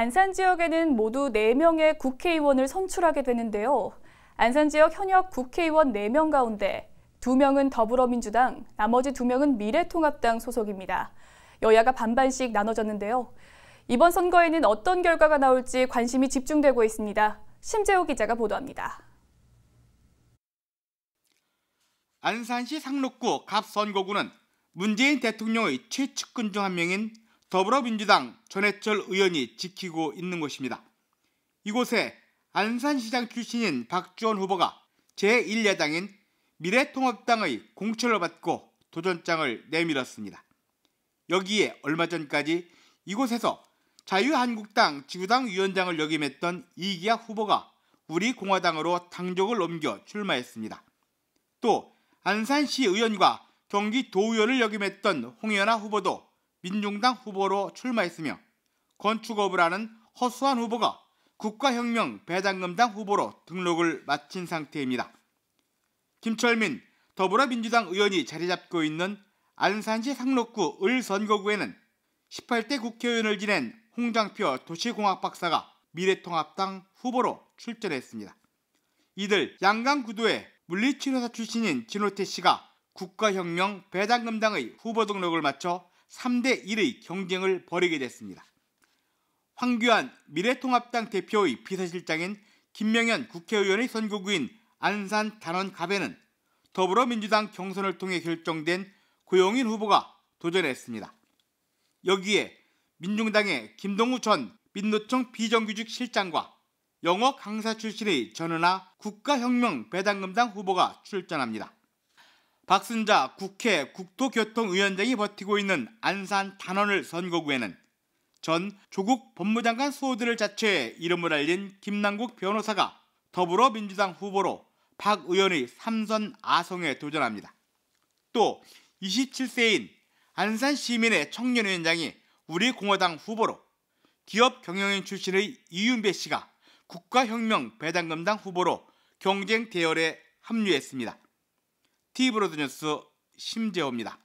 안산 지역에는 모두 4명의 국회의원을 선출하게 되는데요. 안산 지역 현역 국회의원 4명 가운데 2명은 더불어민주당, 나머지 2명은 미래통합당 소속입니다. 여야가 반반씩 나눠졌는데요. 이번 선거에는 어떤 결과가 나올지 관심이 집중되고 있습니다. 심재호 기자가 보도합니다. 안산시 상록구 갑선거구는 문재인 대통령의 최측근 중 한 명인 더불어민주당 전해철 의원이 지키고 있는 곳입니다 이곳에 안산시장 출신인 박지원 후보가 제1야당인 미래통합당의 공천을 받고 도전장을 내밀었습니다. 여기에 얼마 전까지 이곳에서 자유한국당 지구당 위원장을 역임했던 이기아 후보가 우리 공화당으로 당적을 옮겨 출마했습니다. 또 안산시 의원과 경기도의원을 역임했던 홍연아 후보도 민중당 후보로 출마했으며 건축업을 하는 허수환 후보가 국가혁명 배당금당 후보로 등록을 마친 상태입니다. 김철민 더불어민주당 의원이 자리 잡고 있는 안산시 상록구 을선거구에는 18대 국회의원을 지낸 홍장표 도시공학 박사가 미래통합당 후보로 출전했습니다. 이들 양강구도의 물리치료사 출신인 진호태 씨가 국가혁명 배당금당의 후보 등록을 마쳐 3대 1의 경쟁을 벌이게 됐습니다. 황교안 미래통합당 대표의 비서실장인 김명현 국회의원의 선거구인 안산 단원 갑에는 더불어민주당 경선을 통해 결정된 고영인 후보가 도전했습니다. 여기에 민중당의 김동우 전 민노총 비정규직 실장과 영어 강사 출신의 전은하 국가혁명 배당금당 후보가 출전합니다. 박순자 국회 국토교통위원장이 버티고 있는 안산 단원을 선거구에는 전 조국 법무장관 수호들을 자처해 이름을 알린 김남국 변호사가 더불어민주당 후보로 박 의원의 3선 아성에 도전합니다. 또 27세인 안산 시민의 청년위원장이 우리 공화당 후보로 기업 경영인 출신의 이윤배 씨가 국가혁명 배당금당 후보로 경쟁 대열에 합류했습니다. 디브로드뉴스 심재호입니다.